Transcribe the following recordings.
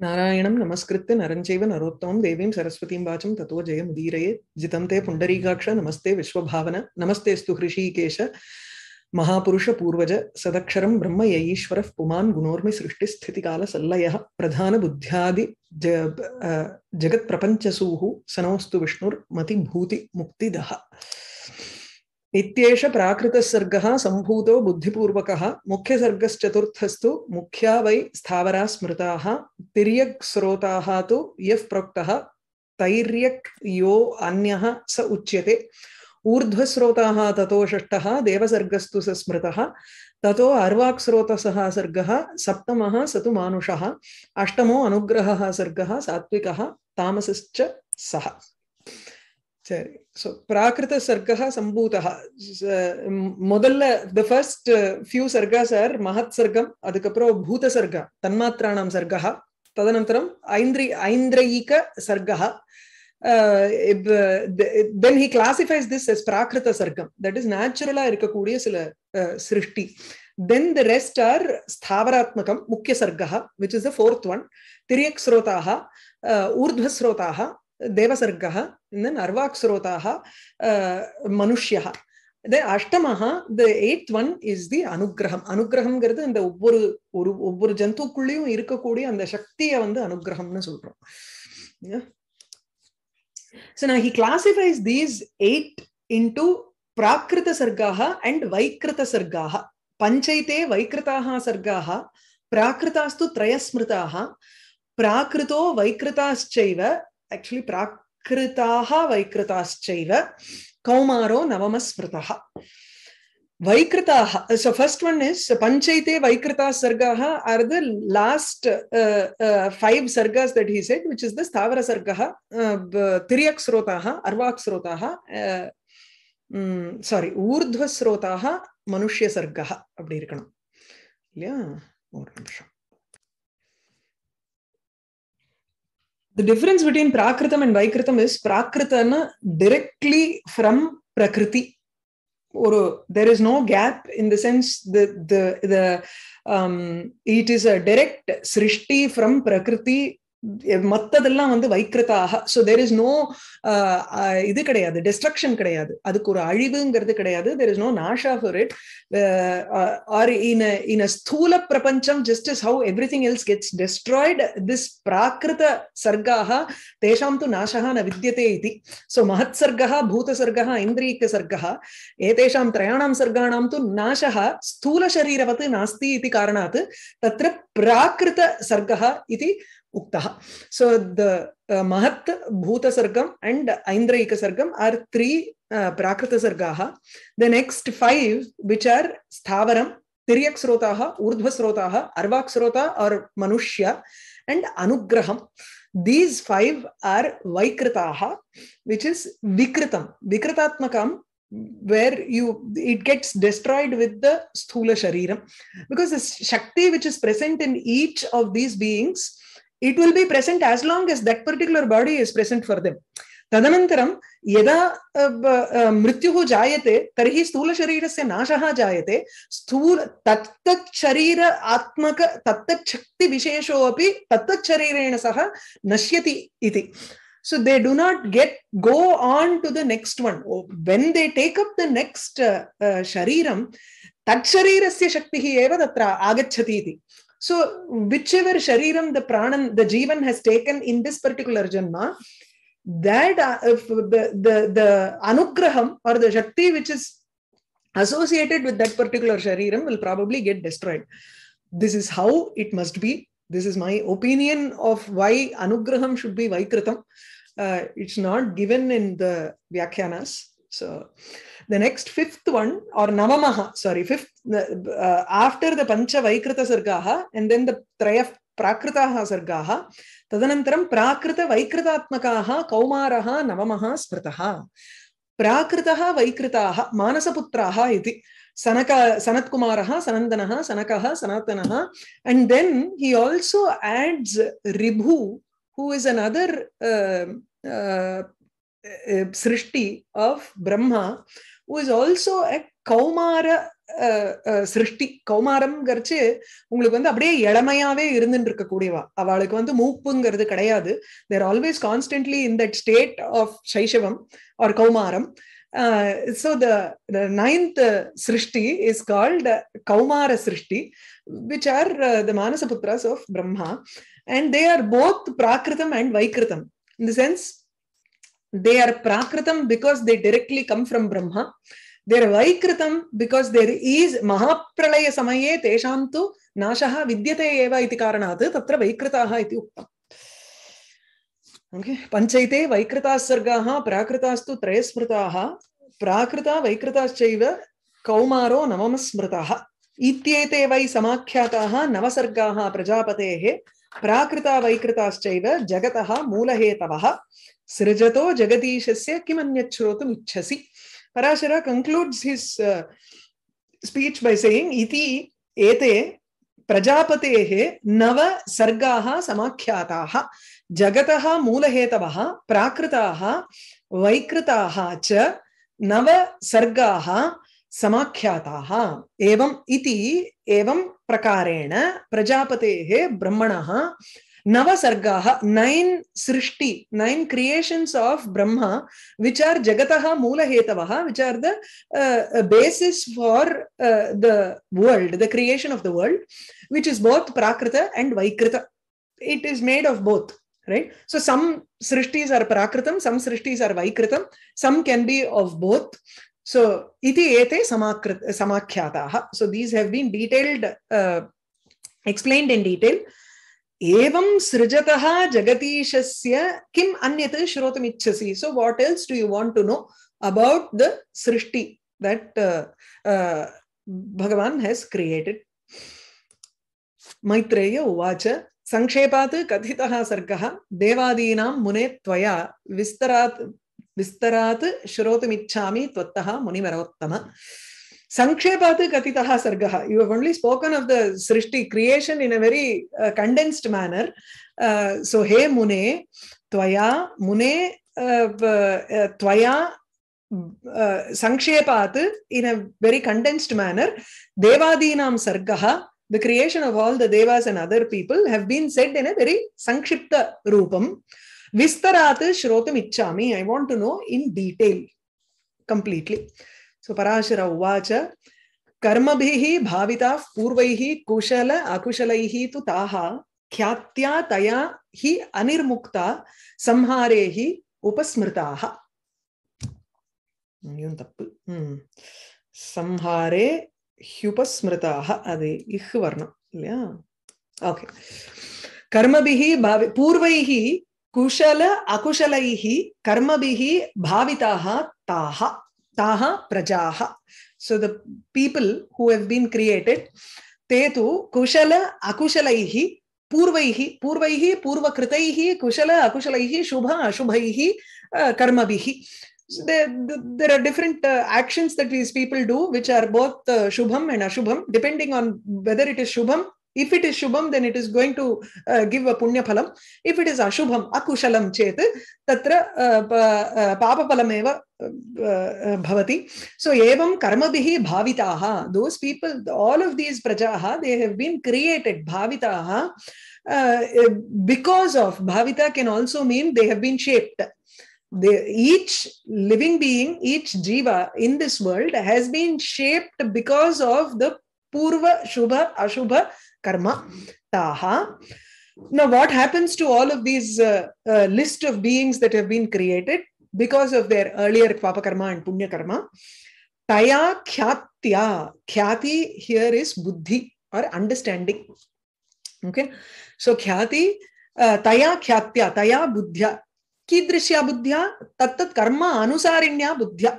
नारायण नमस्कृत नरं नरोत्तम देवी देवीं सरस्वतीं वाचं जय मुदीर जितं ते पुंडरीकाक्ष नमस्ते स्तु ऋषिकेश महापुरुष पूर्वज सदक्षर ब्रह्म यईश्वरः पुमान् गुणोर्मि सृष्टिस्थितिकालसल्लयः प्रधानबुद्ध्यादि ज विष्णुर्मति भूति मुक्तिदह इत्येष प्राकृतसर्गः सम्भूतो बुद्धिपूर्वकः मुख्यसर्गश्चतुर्थस्तु मुख्या वै स्थावरा स्मृताः तिर्यक् स्रोताः तु यः प्रोक्तः तैर्यक् यो अन्यः स उच्यते ऊर्ध्वस्रोताः ततो षष्ठः देवसर्गस्तु स स्मृतः ततो अर्वाक् स्रोतसः सर्गः सप्तमः स तु मानुषः अष्टमो अनुग्रहः सर्गः सात्विकः तामसश्च सः சரி சோ பிராகృత ส ર્ગః ਸੰ ภู ತః మొదల ది ఫస్ట్ ఫ్యూ సర్గ సర్ మహత్ సర్గం అదికప్రో భూత సర్గ తన్మాత్రానాం సర్గః తదనంతరం ఐంద్రి ఐంద్రయిక సర్గః then he classifies this as ప్రాకృత సర్గం దట్ ఇస్ నేచురల్ ఆ రిక కుడియ సెల సృష్టి దెన్ ది రెస్ట్ ఆర్ స్థావరాత్మకం ముఖ్య సర్గః which is the fourth one త్రియక్ష్రోతాః ూర్ధ్వస్రోతాః தேவசர்க்கः தென் அர்வாக் ஸ்ரோதாः மனுஷ்யः தென் அஷ்டமாக the eighth one is the அனுகிரகம் அனுகிரகம்ங்கிறது இந்த ஒவ்வொரு ஒரு ஒவ்வொரு ஜந்துக்குள்ளேயும் இருக்கக்கூடிய அந்த சக்தியை வந்து அனுகிரகம்னு சொல்றோம் So now he classifies these eight into Prakrita Sargaha and Vaikrita Sargaha. Panchaite Vaikritaha Sargaha, Prakritastu Trayasmritaha, Prakrito Vaikritaschaiva, actually prakritaha vaikritaschaiva kaumaro navamasmritaha. Vaikritaha. So first one is Panchaite Vaikrita Sargaha are the last uh, uh, five sargas that he said, which is the Stavara Sargaha, uh, Tiriyak Srotaha, Arvak Srotaha, uh, um, sorry, Urdhva Srotaha, Manushya Sargaha. அப்படி இருக்கணும் இல்லையா ஒரு நிமிஷம் the difference between prakritam and vaikritam is prakritana directly from prakriti or there is no gap in the sense that the the um, it is a direct srishti from prakriti மத்ததெல்லாம் வந்து வைக்கிறதாக so there is no இது கிடையாது destruction கிடையாது அதுக்கு ஒரு அழிவுங்கிறது கிடையாது தெர் இஸ் நோ நாஷ் of it are in in a ஸ்தூல பிரபஞ்சம் just is how everything else gets destroyed this பிராகிருத சர்க்காக தேஷாம் து நாசக ந வித்தியதே இது சோ மகத் சர்க்கா பூத சர்க்கா இந்திரீக சர்க்கா ஏதேஷாம் திரயாணாம் சர்க்காணாம் து நாசக ஸ்தூல சரீரவத் நாஸ்தி இது காரணாத் தத்திர பிராகிருத சர்க்கா இது उक्त सो द महत् भूत सर्गम एंड ऐंद्रयिक सर्गम आर थ्री uh, प्राकृत सर्गा the next five which are स्थावरम तिर्यक स्रोता ऊर्ध्व स्रोता अर्वाक् स्रोता और मनुष्य एंड अनुग्रह दीज फाइव आर वैकृता विच इज विकृत विकृतात्मक where you it gets destroyed with the स्थूल शरीर बिकॉज शक्ति which is present in each of these beings it will be present as long as that particular body is present for them तदनन्तरं यदा मृत्युः जायते तर्हि स्थूलशरीरस्य नाशः जायते स्थूल तत्तच्छरीर आत्मक तत्तच्छक्तिविशेषो अपि तत्तच्छरीरेण सह नश्यति इति so they do not get go on to the next one when they take up the next uh, uh, shariram tat sharirasya shaktihi eva tatra agacchati iti So whichever shariram the pranan, the jivan has taken in this particular janma, that uh, the, the, the anugraham or the shakti which is associated with that particular shariram will probably get destroyed. This is how it must be. This is my opinion of why anugraham should be vaikritam. Uh, it's not given in the vyakhyanas. So, the next fifth one or Navamaha, sorry, fifth uh, after the Pancha Vaikrita Sargaha and then the Trayaf Prakritaha Sargaha, Tadanantaram Prakrita Vaikritatmakaha, Kaumaraha, Navamaha, Sprataha. Prakritaha Vaikritaha, Manasaputraha iti. Sanaka Sanat Kumaraha, Sanandanaha, Sanakaha, Sanatanaha. And then he also adds Ribhu, who is another uh, uh, uh of Brahma. Who also a கௌமார சிருஷ்டி கௌமாரம்ங்கிறச்சு உங்களுக்கு வந்து அப்படியே இளமையாவே இருந்துட்டு இருக்கக்கூடியவா அவளுக்கு வந்து மூப்புங்கிறது கிடையாது there always constantly in that state of சைஷவம் ஆர் கௌமாரம் ஸோ த நைன்த் சிருஷ்டி இஸ் கால்ட் கௌமார சிருஷ்டி விச் ஆர் த மானசபுத்ராஸ் of Brahma and they are both பிராகிருதம் அண்ட் வைக்கிருதம் in the sense They are prakritam because they directly come from Brahma. They are vaikritam because there is mahapralaya samaye teshantu nashaha vidyate eva iti karanat tatra vaikritaha iti uktam. Okay. पञ्चैते वैकृताः सर्गाः प्राकृतास्तु त्रयस्मृताः प्राकृता वैकृताश्चैव कौमारो नवमस्मृताः इत्येते वै समाख्याताः नवसर्गाः प्रजापतेः प्राकृता वैकृताश्चैव जगतः मूलहेतवः सृजतो जगदीशस्य से श्रोतुम् इच्छसि Parashara concludes his speech by saying इति एते प्रजापतेः नव सर्गाः समाख्याताः जगतः मूलहेतवः प्राकृताः वैकृताः च नव सर्गाः समाख्याताः एवम् इति एवं प्रकारेण प्रजापतेः ब्रह्मणः Navasargaha, nine srishti, nine creations of Brahma, which are Jagataha Mula which are the uh, basis for uh, the world, the creation of the world, which is both Prakrita and Vaikrita. It is made of both, right? So some srishtis are Prakritam, some srishtis are Vaikritam, some can be of both. So, iti ete samakhyataha. So, these have been detailed, uh, explained in detail. एवं सृजतः जगतीशस्य किम् अन्यत् श्रोतुमिच्छसि so what else do you want to know about the सृष्टि that uh, uh, भगवान् has created Maitreya उवाच सङ्क्षेपात् कथित सर्ग देवादीना मुने त्वया विस्तरात् विस्तरात् श्रोतुमिच्छामि त्वत्तः मुनिवरोत्तम Sankshepat katitaha sargaha. You have only spoken of the srishti creation in a very uh, condensed manner. Uh, so, hey mune, tvaya, mune, uh, uh, tvaya, uh, sankshepat in a very condensed manner. Devadinam sargaha. The creation of all the devas and other people have been said in a very sankshipta rupam. Vistarat shrotam ichchami. I want to know in detail completely. सो पराशर उवाच कर्मभिः भाविता पूर्व कुशल अकुशल तो ख्यात्या तया हि अनिर्मुक्ता हम्म। संहारे उपस्मृताः उपस्मृता संहारे ह्युपस्मृता अदे इह् वर्णम् okay कर्म भावि पूर्वैः कुशल अकुशल कर्म भाविताः ताः taha prajaha. So the people who have been created, kushala akushala purva tu kushala akushalaihi पूर्वैः पूर्वैः पूर्वकृतैः Kusal अकुशलैः Shubh अशुभैः कर्मभिः There, there are different uh, actions that these people do which are both shubham uh, and ashubham depending on whether it is shubham if it is shubham then it is going to uh, give a punya phalam if it is ashubham akushalam chet tatra uh, uh papa phalam eva uh, uh, bhavati so evam karma bihi bhavitaha those people all of these prajaha they have been created bhavitaha uh, because of bhavita can also mean they have been shaped they, each living being, each jiva in this world has been shaped because of the Purva Shubha Ashubha karma, taha. Now, what happens to all of these uh, uh, list of beings that have been created because of their earlier papa karma and punya karma? Taya khyatya. Khyati here is buddhi or understanding. Okay. So, khyati, uh, taya khyatya, taya buddhya. कीदृश्या बुद्ध्या तत्तत् karma अनुसारिण्या बुद्ध्या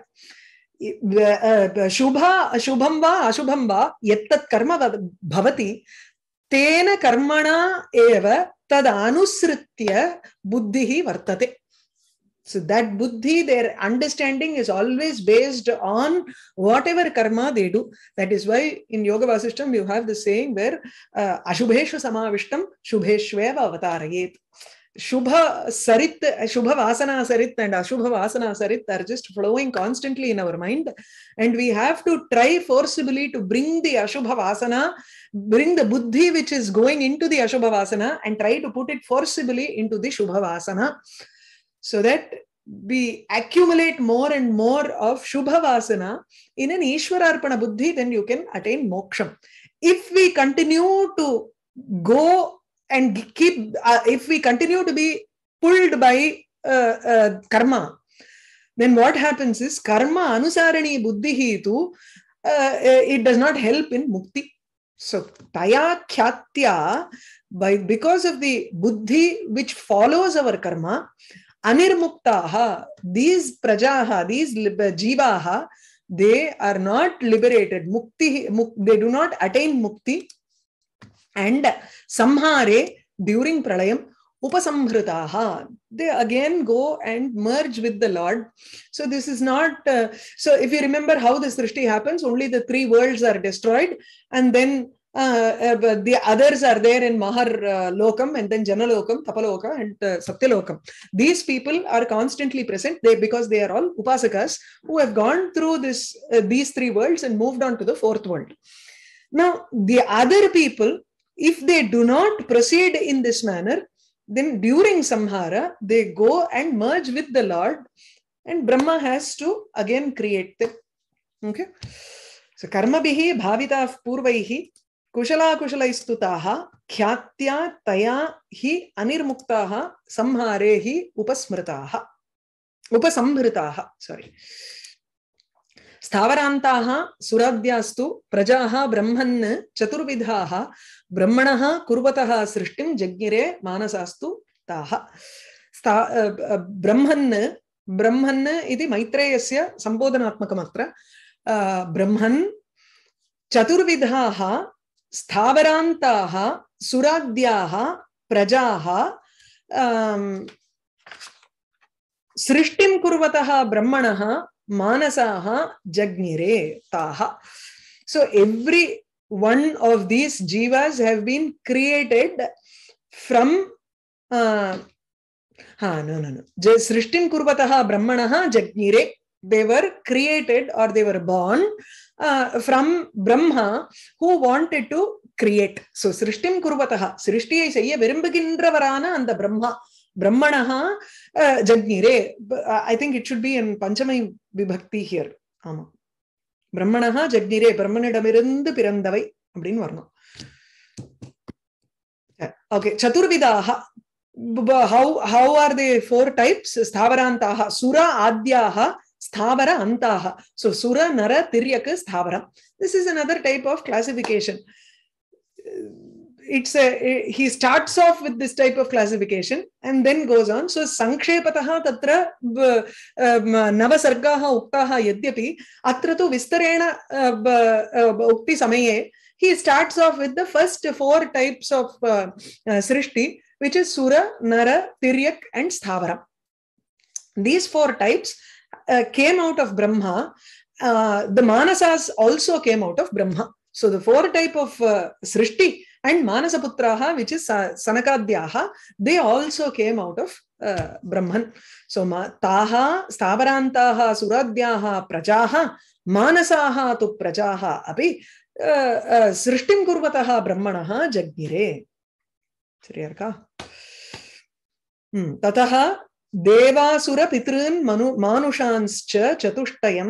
शुभ शुभम वा अशुभम वा यत्तत् कर्म भवति तेन कर्मणा एव तद अनुसृत्य बुद्धिः वर्तते so that buddhi their understanding is always based on whatever karma they do that is why in yoga vasishtam you have the saying where uh, ashubheshu samavishtam shubheshveva avatarayet Shubha Sarit, Shubha Vasana Sarit and Ashubha Vasana Sarit are just flowing constantly in our mind. And we have to try forcibly to bring the Ashubha Vasana, bring the Buddhi which is going into the Ashubha Vasana and try to put it forcibly into the Shubha Vasana so that we accumulate more and more of Shubha Vasana in an arpana Buddhi, then you can attain moksha. If we continue to go and keep uh, if we continue to be pulled by uh, uh, karma then what happens is karma anusarani buddhihi tu uh, uh, it does not help in mukti so taya khyatya by because of the buddhi which follows our karma anirmuktaha these prajaha these uh, jivaha they are not liberated mukti they do not attain mukti and samhare, during pralayam, upasamhritaha. They again go and merge with the Lord. So this is not, uh, so if you remember how this srishti happens, only the three worlds are destroyed and then uh, uh, the others are there in Mahar uh, Lokam and then Janalokam, Tapaloka and uh, Satyalokam. These people are constantly present they, because they are all Upasakas who have gone through this uh, these three worlds and moved on to the fourth world. Now, the other people if they do not proceed in this manner, then during Samhara, they go and merge with the Lord, and Brahma has to again create them. Okay? So, karma karmabihi bhavitah purvaihi कुशलाकुशलैस्तुताः ख्यात्या तया हि hi संहारे हि उपस्मृताः उपसंहृताः sorry. स्थावरान्ताः सुराद्यास्तु प्रजाः ब्रह्मन् चतुर्विधाः ब्रह्मणः कुर्वतः सृष्टिं जज्ञिरे मानसास्तु ताः स्था ब्रह्मन् ब्रह्मन् इति मैत्रेयस्य सम्बोधनात्मकमत्र ब्रह्मन् चतुर्विधाः स्थावरान्ताः सुराद्याः प्रजाः सृष्टिं कुर्वतः ब्रह्मणः manasaha jagnire taha so every one of these jivas have been created from uh, ha no no no srishtin kurvatah brahmanah jagnire they were created or they were born uh, from Brahma who wanted to create. So Srishtim Kurvataha, Srishtiயை செய்ய விரும்புகின்றவரான அந்த பிரம்மா பிரம்மணஹா ஜக்னிரே I think it should be in பஞ்சமை விபக்தி here ஆமா பிரம்மணஹா ஜக்னிரே பிரம்மனிடமிருந்து பிறந்தவை அப்படின்னு வரணும் ஓகே சதுர்விதாக how how are the four types ஸ்தாவராந்தாக சுர ஆத்யாக ஸ்தாவர அந்தாக சோ சுர நர திரியக்கு ஸ்தாவரம் this is another type of classification it's a he starts off with this type of classification and then goes on so sankshepataha tatra um, navasargaha uktaha yadyapi atra tu vistarena uh, uh, ukti samaye he starts off with the first four types of uh, uh, srishti which is sura nara tiryak and sthavara these four types uh, came out of brahma uh, the manasas also came out of brahma so the four type of uh, srishti and Manasaputraha, which is Sanakadhyaha, they also came out of uh, Brahman. So ma, Taha, Stavarantaha, Suradhyaha, Prajaha, Manasaha tu Prajaha, api uh, uh, Srishtim Kurvataha Brahmanaha Jagire. Sariyarka. ततः देवासुरपितॄन् मनु मानुषांश्च चतुष्टयं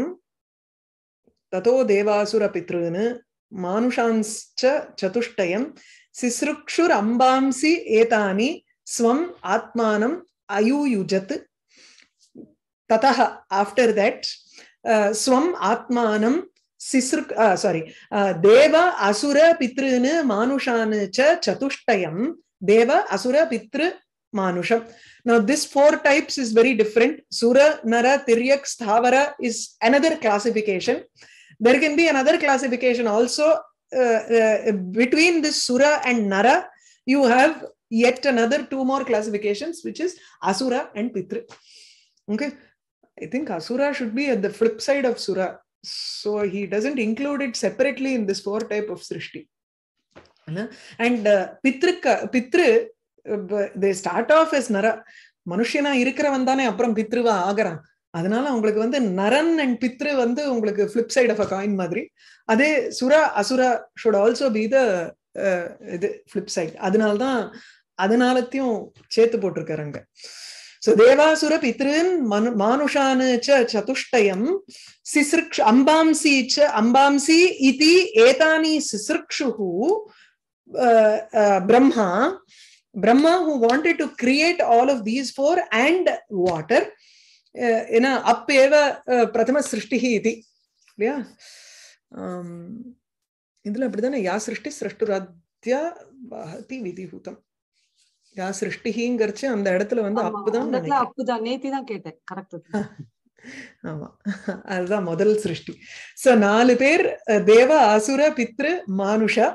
ततो देवासुरपितॄन् चतुष्टयम् చతుష్టయం एतानि स्वम आत्मानम् ఆత్మానం ततः తత after स्वम స్వం ఆత్మానం சிஸ்ரு சாரி தேவ அசுர பித்ருன்னு மானுஷான்னு சதுஷ்டயம் தேவ அசுர பித்ரு மானுஷம் Now, this four types is very different. Sura, Nara, Tiryak, Sthavara is another classification. There can be another classification also uh, uh, between this Sura and Nara. You have yet another two more classifications, which is Asura and Pitra. Okay. I think Asura should be at the flip side of Sura. So he doesn't include it separately in this four type of Srishti. And uh, Pitra, uh, they start off as Nara. மனுஷனா இருக்கிறவன் தானே அப்புறம் பித்ருவா agaran. அதனால அவங்களுக்கு வந்து நரன் and பித்ரு வந்து உங்களுக்கு flip side of a coin மாதிரி அதே சுரா அசுரா ஷுட் ஆல்சோ பி த இது ஃபிளிப் சைட் அதனால தான் அதனாலத்தையும் சேர்த்து போட்டிருக்கிறாங்க ஸோ தேவாசுர பித்ருன் மனு மானுஷானு ச சதுஷ்டயம் சிசிருக்ஷு அம்பாம்சி ச அம்பாம்சி இதி ஏதானி சிசிருக்ஷு Brahma Brahma who wanted to create all of these four and water ஏன்னா अप् பிரதம சிருஷ்டி இது இல்லையா இதுல அப்படிதானே யா சிருஷ்டி சிருஷ்டுராத்யா வகதி விதிஹூதம் யா சிருஷ்டிங்கிறச்சு அந்த இடத்துல வந்து அப்புதான் அப்புதான் நேத்தி தான் கேட்டேன் கரெக்ட் ஆமா அதுதான் முதல் சிருஷ்டி சோ நாலு பேர் தேவ அசுர பித்ரு மானுஷா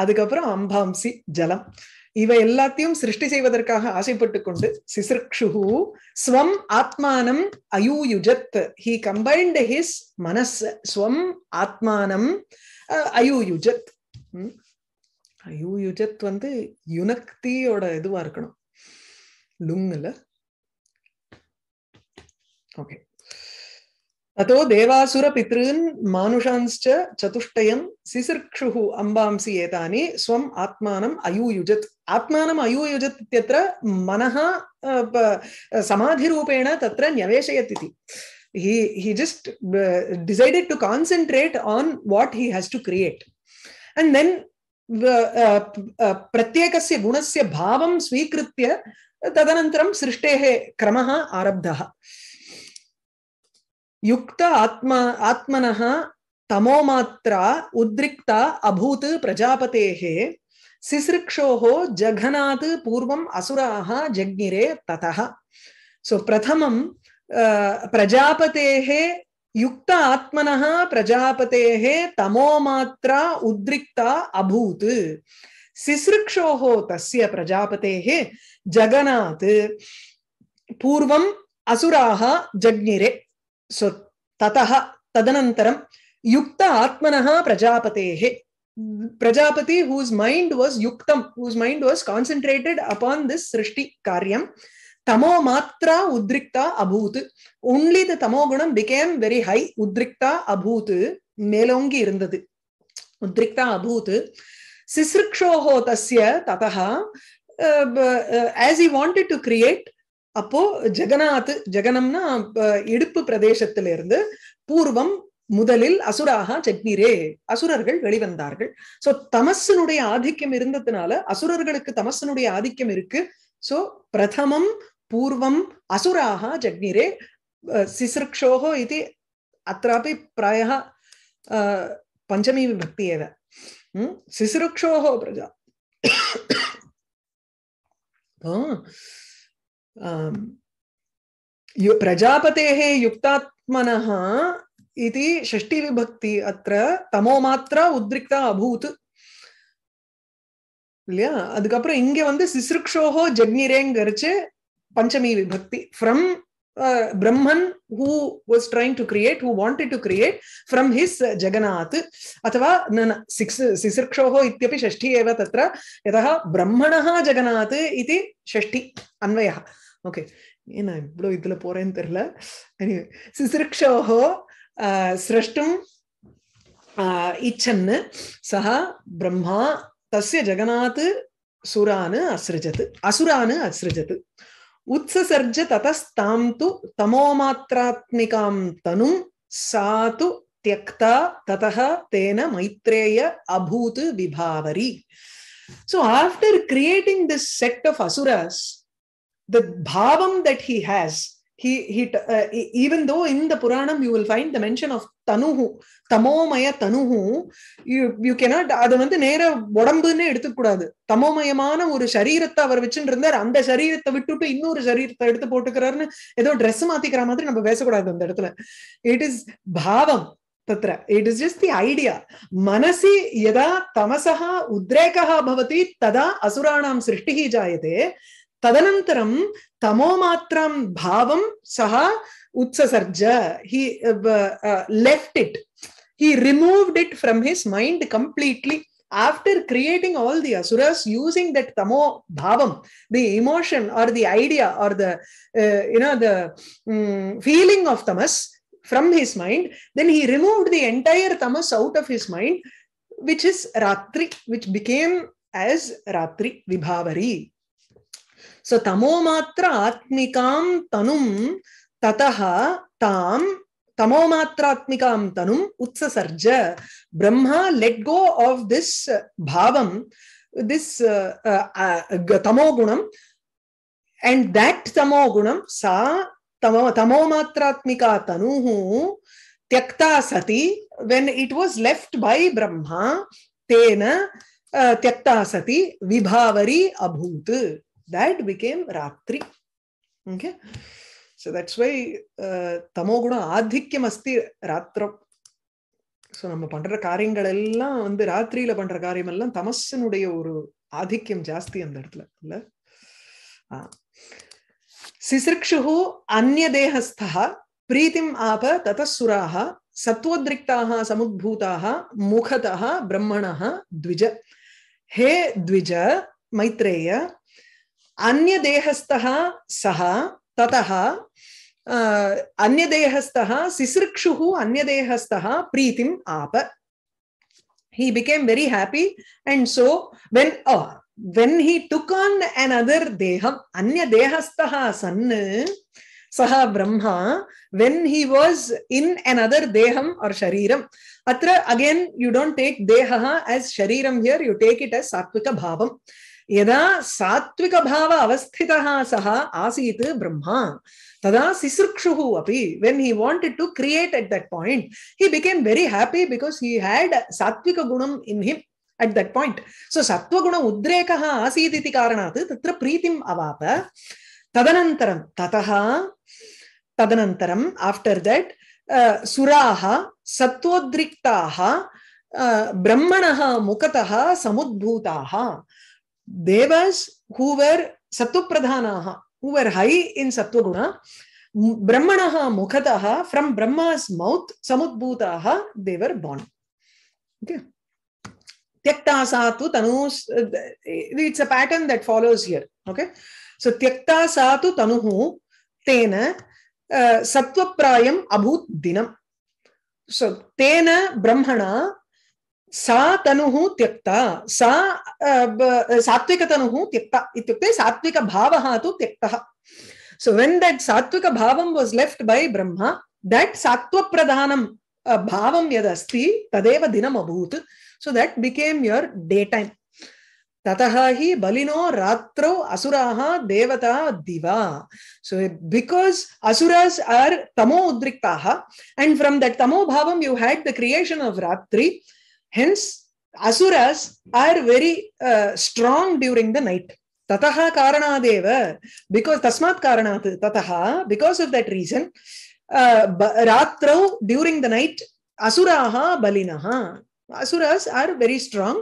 அதுக்கப்புறம் அம்பாம்சி ஜலம் இவை எல்லாத்தையும் சிருஷ்டி செய்வதற்காக ஆசைப்பட்டு கொண்டு சிசிருக்ஷு ஸ்வம் ஆத்மானம் அயூயுஜத் ஹி கம்பைன்ட் ஹிஸ் மனஸ் ஸ்வம் ஆத்மானம் அயூயுஜத் அயூயுஜத் வந்து யுனக்தியோட இதுவா இருக்கணும் லுங்ல ஓகே தேவாசுர பித்ருன் मानुषांश्च சதுஷ்டயம் सिसृक्षुः அம்பாம்சி ஏதானி ஸ்வம் ஆத்மானம் அயூயுஜத் आत्मानम् अयोयुजत् इत्यत्र मनः समाधिरूपेण तत्र न्यवेशयत् इति he he just uh, decided to concentrate on what he has to create and प्रत्येकस्य गुणस्य भावं स्वीकृत्य तदनन्तरं सृष्टेः क्रमः आरब्धः युक्त आत्मा आत्मनः तमोमात्रा उद्रिक्ता अभूत् प्रजापतेः सिसृक्षोः जघनात् पूर्वम् असुराः जज्ञिरे ततः सो प्रथमं प्रजापतेः युक्त आत्मनः प्रजापतेः तमोमात्रा उद्रिक्ता अभूत् सिसृक्षोः तस्य प्रजापतेः जगनात् पूर्वम् असुराः जज्ञिरे सो ततः तदनन्तरं युक्त आत्मनः प्रजापतेः Prajapati, whose mind was yuktam, whose mind was concentrated upon this srishti karyam, tamo matra udrikta abhut. Only the tamo gunam became very high. Udrikta abhut, melongi irundadu. Udrikta abhut. Sisrikshoho tasya tataha. as he wanted to create அப்போ ஜெகநாத் ஜெகனம்னா இடுப்பு பிரதேசத்திலிருந்து பூர்வம் முதலில் அசுராக ஜக்னிரே அசுரர்கள் வெளிவந்தார்கள் so தமசனுடைய ஆதிக்கம் இருந்ததுனால அசுரர்களுக்கு தமசனுடைய ஆதிக்கம் இருக்கு so பிரதமம் பூர்வம் அசுராக ஜக்னிரே சிசிருக்ஷோகோ இது அत्राபி பிராய பஞ்சமி விபக்தி ஏவ சிசிருக்ஷோகோ பிரஜா பிரஜாபதேகே யுக்தாத்மனஹ इति षष्टिविभक्ति अत्र தமோமாத்ரா உத்ரிக்தா அபூத் இல்லையா அதுக்கப்புறம் இங்க வந்து சிசுருக்ஷோஹோ ஜக்னிரேங்கரிச்சு பஞ்சமி விபக்தி from Brahman who was trying to create who wanted to create from his Jagannath அथवा न சிக்ஸ் சிசுர்क्षोः इत्यपि षष्ठी एव तत्र यतः ब्रह्मणः जगन्नाथ इति षष्ठी अन्वयः ஓகே ஏன் நான் இவ்வளோ போறேன்னு தெரியல தெரில சிசிருக்ஷோஹோ स्रष्टुम् इच्छन् सः ब्रह्मा तस्य जगनात् सुरान् असृजत् असुरान् असृजत् उत्ससर्ज ततस्तां तु तमोमात्रात्मिकां तनुं सा तु त्यक्ता ततः तेन मैत्रेय अभूत् विभावरी so after creating this sect of asuras, the bhavam that he has he he uh, e, even though in the puranam you will find the தனுஹு தமோமய தனுஹு யூ யூ கெனாட் அதை வந்து நேர உடம்புன்னு எடுத்துக்கூடாது தமோமயமான ஒரு சரீரத்தை அவர் வச்சுட்டு அந்த சரீரத்தை விட்டுட்டு இன்னொரு சரீரத்தை எடுத்து போட்டுக்கிறாருன்னு ஏதோ ட்ரெஸ் மாத்திக்கிற மாதிரி நம்ம பேசக்கூடாது அந்த இடத்துல இட் இஸ் பாவம் तत्र it is just the idea मनसि यदा तमसः उद्रेकः भवति तदा असुराणां सृष्टिः जायते तदनन्तरं तमोमात्रां भावं सः उत्ससर्ज He uh, uh, left it. he removed it from his mind completely after creating all the asuras using that tamo bhavam the emotion or the idea or the uh, you know the mm, feeling of tamas from his mind then he removed the entire tamas out of his mind which is ratri which became as ratri vibhavari सो तमोमात्र आत्मिकां तनुं ततः तां तमोमात्रात्मिकां तनुम् उत्ससर्ज Brahma let go off this भावं this तमोगुणं and that tamo gunam sa tamo tamomatraatmika tanuhu त्यक्ता सति when it was left by brahma tena त्यक्ता सति विभावरी अभूत् that became Ratri. Okay. So that's why uh, Tamoguna Adhikyam Asti Ratra. So நம்ம பண்ற காரியங்கள் எல்லாம் வந்து ராத்திரியில பண்ற காரியம் எல்லாம் தமசனுடைய ஒரு ஆதிக்கம் ஜாஸ்தி அந்த இடத்துல இல்ல சிசிருக்ஷு அந்நிய தேகஸ்தா பிரீத்திம் ஆப ததசுராக சத்வோத்ரிக்தாக சமுத்பூதாக முகதா பிரம்மணா த்விஜ ஹே த்விஜ மைத்ரேய अन्य अन्यदेहस्थः सः ततः अन्यदेहस्थः सिसृक्षुः अन्यदेहस्थः प्रीतिम् आप he became very happy and so when oh, when he took on another deham anya dehastaha san saha brahma when he was in another deham or shariram atra again you don't take dehaha as shariram here you take it as satvika bhavam यदा सात्विकभाव अवस्थितः सः आसीत् ब्रह्मा तदा सिसृक्षुः अपि when he wanted to create at that point he became very happy because he had सात्विकगुणम् in him at that point so सत्त्वगुण उद्रेकः आसीत् इति कारणात् तत्र प्रीतिम् अवाप तदनन्तरं ततः तदनन्तरम् आफ्टर् दट सुराः सत्त्वोद्रिक्ताः ब्रह्मणः मुखतः समुद्भूताः Devas who were Sattva who were high in Sattva Guna, Brahmanaha Mukhataha, from Brahma's mouth, Samudbhutaha, they were born. Okay. Tyaktasa tu tanus, it's a pattern that follows here. Okay. So Tyaktasa tu tanuhu tena uh, sattvaprayam abhut dinam. So tena brahmana सा तनुः त्यक्ता सा सात्विकतनुः त्यक्ता इत्युक्ते सात्विकभावः तु त्यक्तः so when that सात्विकभावं was left by Brahma that सात्वप्रधानं भावं यदस्ति तदेव दिनम् अभूत् so that became your day time ततः हि बलिनो रात्रौ असुराः देवता दिवा सो बिकास् असुरास् आर् तमो उद्रिक्ताः एण्ड फ्रॉम दट् तमो भावं you had the creation of रात्रि hence asuras are very uh, strong during the night tataha karanadeva because tasmat karanat tataha because of that reason uh, ratrau during the night asuraha balinaha asuras are very strong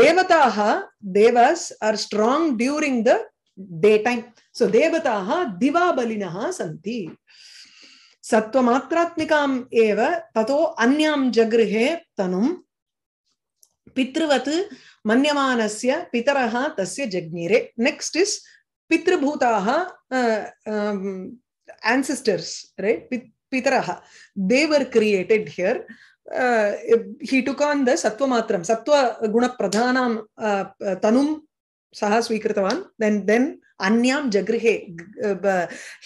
devataha devas are strong during the daytime so devataha diva balinaha santi सत्वमात्रात्मिकाम् एव ततो अन्यां जगृहे तनुम् पितृवत् मन्यमानस्य पितरः तस्य जज्ञिरे नेक्स्ट् इस् पितृभूताः ancestors रे पितरः they were created here uh, he took on the sattvamatram सः स्वीकृतवान् देन् देन् अन्यां जगृहे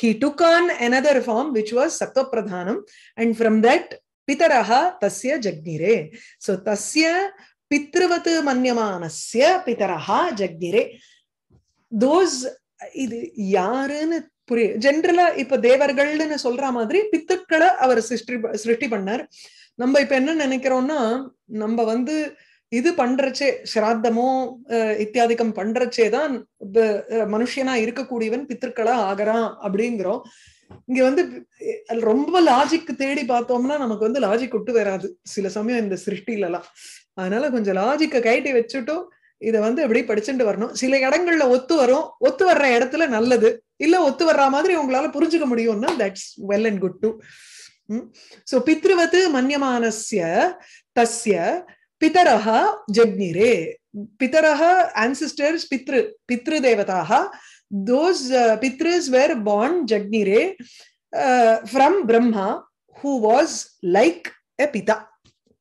he took on another form which was सत्त्वप्रधानम् एण्ड् फ्रम् देट् पितरः तस्य जग्निरे सो तस्य பித்ருவத் மன்யமானஸ்ய பிதரஹா ஜக்ஞிரே தோஸ் இது யாருன்னு புரிய ஜென்ரலா இப்ப தேவர்கள்னு சொல்ற மாதிரி பித்துக்களை அவர் சிருஷ்டி சிருஷ்டி பண்ணார் நம்ம இப்ப என்ன நினைக்கிறோம்னா நம்ம வந்து இது பண்றச்சே சிராத்தமோ இத்தியாதிக்கம் பண்றச்சே தான் மனுஷனா இருக்கக்கூடியவன் பித்திருக்களா ஆகிறான் அப்படிங்கிறோம் இங்க வந்து ரொம்ப லாஜிக் தேடி பார்த்தோம்னா நமக்கு வந்து லாஜிக் விட்டு வராது சில சமயம் இந்த சிருஷ்டில எல்லாம் அதனால கொஞ்சம் லாஜிக்கை கைட்டி வச்சுட்டும் இதை வந்து எப்படி படிச்சுட்டு வரணும் சில இடங்கள்ல ஒத்து வரும் ஒத்து வர்ற இடத்துல நல்லது இல்ல ஒத்து வர்ற மாதிரி உங்களால புரிஞ்சுக்க முடியும்னா that's well and good to so பித்ருவது மன்யமானஸ்ய தஸ்ய பிதரஹா ஜக்னிரே பிதரஹா ஆன்சிஸ்டர்ஸ் பித்ரு பித்ரு தேவதாக தோஸ் uh, பித்ருஸ் வேர் பார்ன் ஜக்னிரே from Brahma who was like a பிதா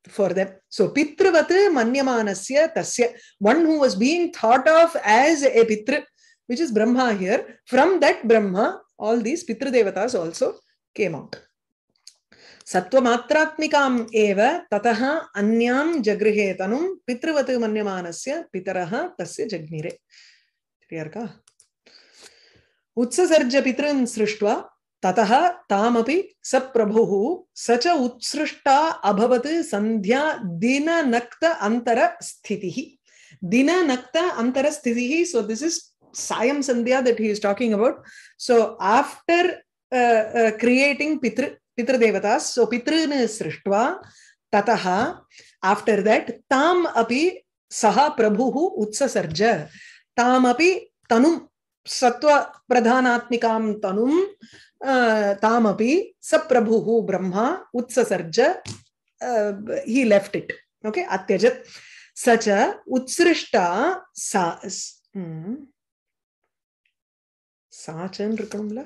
for them. So Pitruvata Manyamanasya Tasya, one who was being thought of as a Pitra, which is Brahma here, from that Brahma, all these Pitra Devatas also came out. सत्त्वमात्रात्मिकाम् eva ततः अन्यां जगृहे तनुं पितृवत् मन्यमानस्य पितरः तस्य जग्निरे clear का उत्ससर्ज पितॄन् सृष्ट्वा ततः तामपि स प्रभुः स च उत्सृष्टा अभवत् सन्ध्या दिननक्त अन्तरस्थितिः दिननक्त अन्तरस्थितिः सो दिस् इस् सायं सन्ध्या that he is talking about so after creating पितृ पितृदेवतास् सो पितॄन् सृष्ट्वा ततः आफ्टर् देट् ताम् अपि सः प्रभुः उत्ससर्ज तामपि तनुं सत्वप्रधानात्मिकां तनुं तामपि सप्रभुः ब्रह्मा उत्ससर्ज हि लेफ्ट् इट् ओके अत्यजत् स च उत्सृष्टा सा हम्म। सा च नृकं वा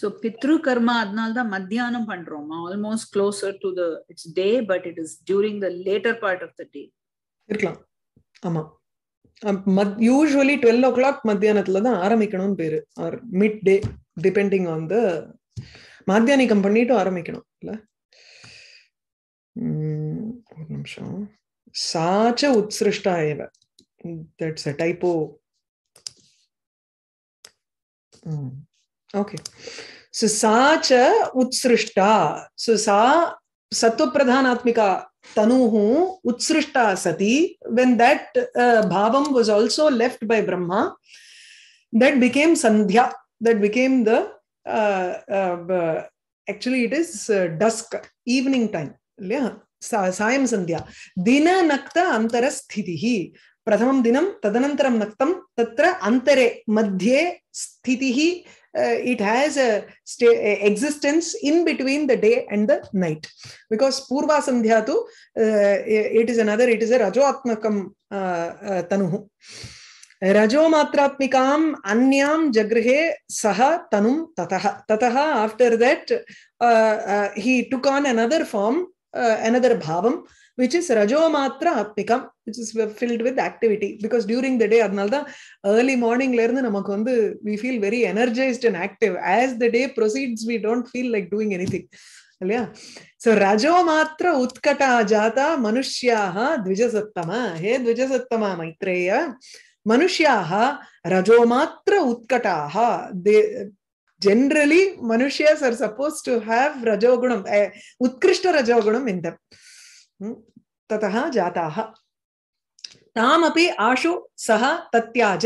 சோ பித்ரு கர்மா அதனால தான் மத்தியானம் பண்றோம் almost closer to the it's day but it is during the later part of the day இருக்கலாம் ஆமா யூஸ்வலி டுவெல் ஓ கிளாக் மத்தியானத்துல தான் ஆரம்பிக்கணும்னு பேரு or mid day depending on the மாத்தியானிக்கம் பண்ணிட்டு ஆரம்பிக்கணும் இல்ல ஒரு நிமிஷம் சாச்ச உத்சிருஷ்டா ஏவ தட்ஸ் அ டைப்போ ம் ओके सो सा उत्सृष्टा सो सा सत्वप्रधानात्मिका तनुः उत्सृष्टा सति वेन् दट् भावं was also left by Brahma that became संध्या that became the actually it is dusk evening time इल्लया दिन सायं सन्ध्या दिननक्त अन्तरस्थितिः प्रथमं दिनं तदनन्तरं नक्तं तत्र अन्तरे मध्ये स्थितिः Uh, it has a existence in between the day and the night because purva sandhyatu uh, it is another it is a rajoatmakam atmakam uh, uh, tanuhu Rajo Matratmikam Anyam Jagrihe Saha Tanum Tataha. after that, uh, he took on another form uh, another bhavam, which is rajomatra atmikam, which is filled with activity. Because during the day, adnalda, early morning learn we feel very energized and active. As the day proceeds, we don't feel like doing anything. ಅಲ್ಯಾ so ರಜೋ ಮಾತ್ರ ಉತ್ಕಟ ಜಾತ ಮನುಷ್ಯಾಹ ದ್ವಿಜಸತ್ತಮ ಹೇ ದ್ವಿಜಸತ್ತಮ ಮೈತ್ರೇಯ ಮನುಷ್ಯಾಹ ರಜೋ ಮಾತ್ರ ಉತ್ಕಟಾಹ they generally manushas are supposed to have rajogunam uh, utkrishta rajogunam in them tatah jataah तामपि आशु सह तत्याज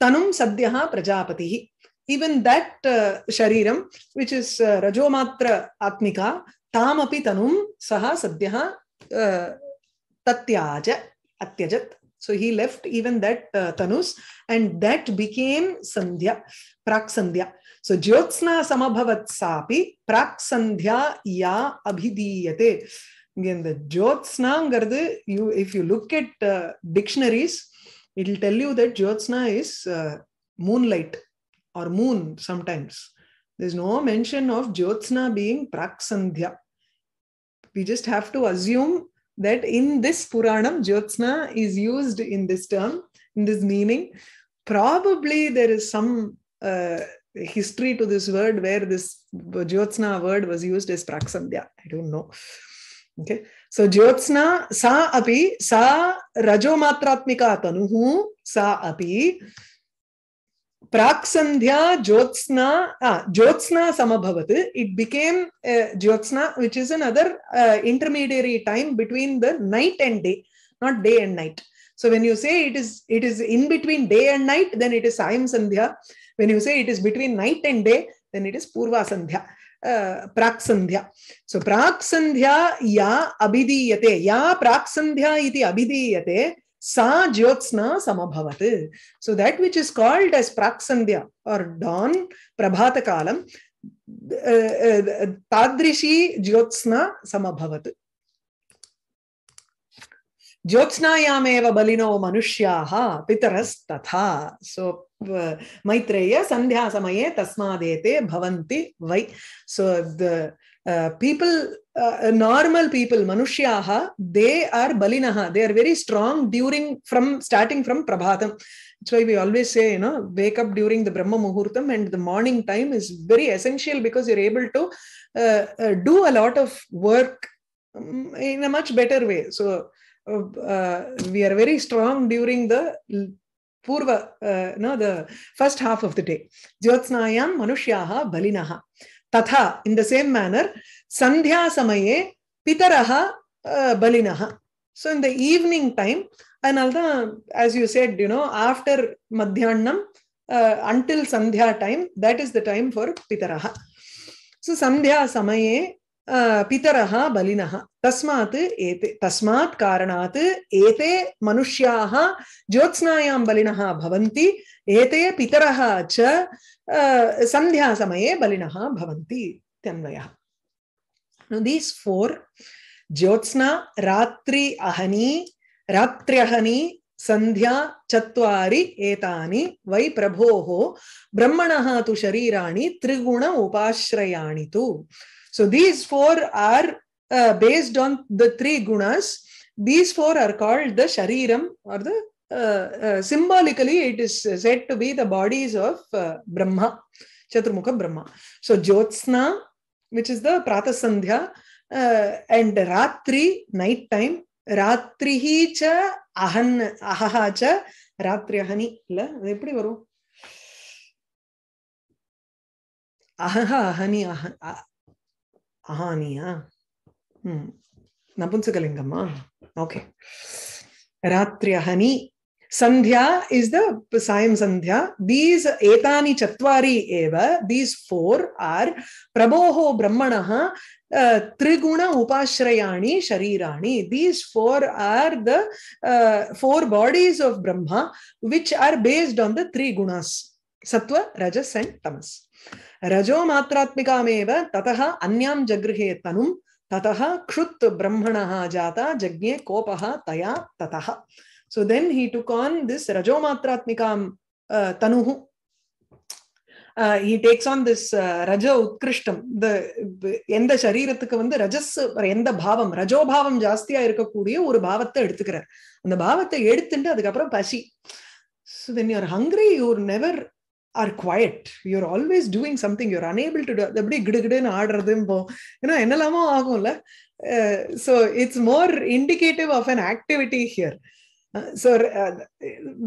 तनुं सद्यः प्रजापतिः even that uh, shariram which is uh, rajomatra atmika tam api tanum saha sadhyah uh, tatyaja atyajat so he left even that uh, tanus and that became sandhya prak sandhya So Jyotsna Samabhavat Sapi Prak Sandhya Ya Abhidiyate. Again, the Jyotsna, you, if you look at uh, dictionaries, it will tell you that Jyotsna is uh, moonlight or moon sometimes. There's no mention of Jyotsna being Prak Sandhya. We just have to assume that in this Puranam, Jyotsna is used in this term, in this meaning. Probably there is some uh, history to this word where this jyotsna word was used as praksandhya. I don't know. Okay. So jyotsna sa api sa rajomatratmika tanuhu sa api praksandhya jyotsna ah, jyotsna samabhavat. It became uh, jyotsna which is another uh, intermediary time between the night and day, not day and night. So when you say it is it is in between day and night, then it is Sayam Sandhya. When you say it is between night and day, then it is Purva Sandhya, uh, Prak Sandhya. So Prak Sandhya ya abhidiyate, ya Prak Sandhya iti abhidiyate, sa jyotsna samabhavate. So that which is called as Prak Sandhya or Dawn Prabhatakalam, uh, uh, jyotsna samabhavate. ज्योत्स्नायामेव बलिनो मनुष्याः पितरस्तथा so Maitreya सन्ध्यासमये तस्मादेते भवन्ति वै so the people normal people मनुष्याः they are बलिनः they are very strong during from starting from प्रभातम् That's why we always say, you know, wake up during the Brahma Muhurtam and the morning time is very essential because you're able to uh, uh, do a lot of work in a much better way. So Oh, uh, we are very strong during the purva, uh, no, the first half of the day. Jyotsnayam manushyaha balinaha. Tatha, in the same manner, sandhya samaye pitaraha uh, balinaha. So in the evening time, and although, as you said, you know, after madhyannam, uh, until sandhya time, that is the time for pitaraha. So sandhya samaye पितरः बलिनः तस्मात् एते तस्मात् कारणात् एते मनुष्याः ज्योत्स्नायां बलिनः भवन्ति एते पितरः च सन्ध्यासमये बलिनः भवन्ति इत्यन्वयः दीस् फोर् ज्योत्स्ना रात्रि अहनी रात्र्यहनी सन्ध्या चत्वारि एतानि वै प्रभोः ब्रह्मणः तु शरीराणि त्रिगुण उपाश्रयाणि तु So these four are uh, based on the three gunas. These four are called the shariram or the uh, uh, symbolically it is said to be the bodies of uh, Brahma, Chaturmukha Brahma. So Jyotsna, which is the Pratasandhya, uh, and Ratri, night time. Ratrihi cha ahan ahaha cha ratriyahani. Illa, எப்படி வரும் அஹஹ அஹனி அஹ ಆಹಾನಿಯ ಹ್ಮ್ ನಪುಂಸಕಲಿಂಗಮ್ಮ okay ರಾತ್ರಿ ಹನಿ ಸಂಧ್ಯಾ is the ಸಾಯಂ ಸಂಧ್ಯಾ these ಏತಾನಿ ಚತ್ವಾರಿ ಏವ these four are ಪ್ರಭೋಹೋ ಬ್ರಹ್ಮಣ ತ್ರಿಗುಣ ಉಪಾಶ್ರಯಾಣಿ ಶರೀರಾಣಿ these four are the four bodies of Brahma which are based on the three ಗುಣಸ್ சத்வ ரஜஸ் அண்ட் தமஸ் ரஜோ மாத்திராத்மிகாமேவ ததா அந்யாம் ஜக்ருஹே தனும் ததா க்ஷுத் பிரம்மணா ஜாதா ஜக்ஞே கோபா தயா ததா so then he took on this ரஜோ மாத்திராத்மிகாம் தனுஹு Uh, he takes on this uh, raja உத்கிருஷ்டம் இந்த எந்த சரீரத்துக்கு வந்து ரஜஸ் எந்த பாவம் ரஜோபாவம் ஜாஸ்தியா இருக்கக்கூடிய ஒரு பாவத்தை எடுத்துக்கிறார் அந்த பாவத்தை எடுத்துட்டு அதுக்கப்புறம் பசி so then you're hungry you're never are quiet you're always doing something you're unable to do அப்படி கிடுகிடுன்னு ஆடுறது ஏன்னா என்னெல்லாமோ ஆகும்ல so it's more indicative of an activity here so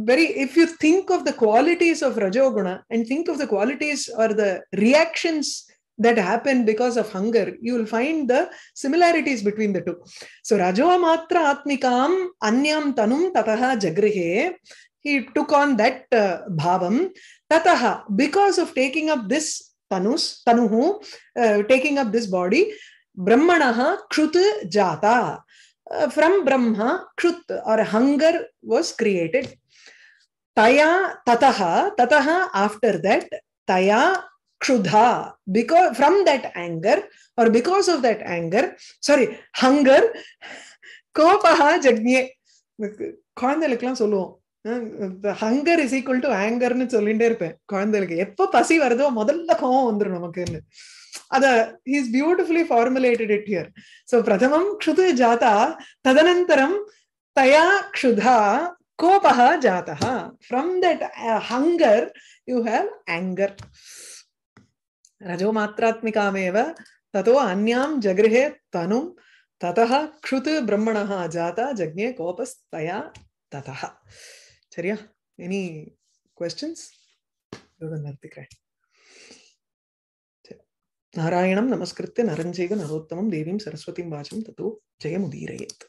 very if you think of the qualities of ரஜோகுண and think of the qualities or the reactions that happen because of hunger, you will find the similarities between the two. So Rajomatra Atmikam Anyam Tanum Tataha Jagrihe, he took on that uh, bhavam Tataha, because of taking up this tanus, tanuhu, uh, taking up this body, Brahmanaha krut jata. Uh, from Brahma, krut or hunger was created. Taya tataha, tataha after that, taya krudha. Because from that anger or because of that anger, sorry, hunger, கோபஹா ஜக்ஞே குழந்தைகளுக்கெல்லாம் சொல்லுவோம் hunger is equal to ஹேங்கர்னு சொல்லிட்டே இருப்பேன் குழந்தைகளுக்கு எப்ப பசி வருதோ முதல்ல கோவம் வந்துடும் நமக்குன்னு அத he's beautifully formulated it here so பிரதமம் க்ஷுது ஜாதா ததனந்தரம் தயா க்ஷுதா கோபக ஜாதா from that hunger you have anger रजोमात्रात्मिकामेव ततो अन्यां जगृहे तनुं ततः क्षुत् ब्रह्मणः जाता जज्ञे कोपस्तया ततः சரியா எனி கொஸ்டின்ஸ் நிறுத்திக்கிறேன் நாராயணம் நமஸ்கிருத்திய நரஞ்சேக நரோத்தமம் தேவீம் சரஸ்வதிம் வாசம் தத்துவ ஜெயமுதீரயேத்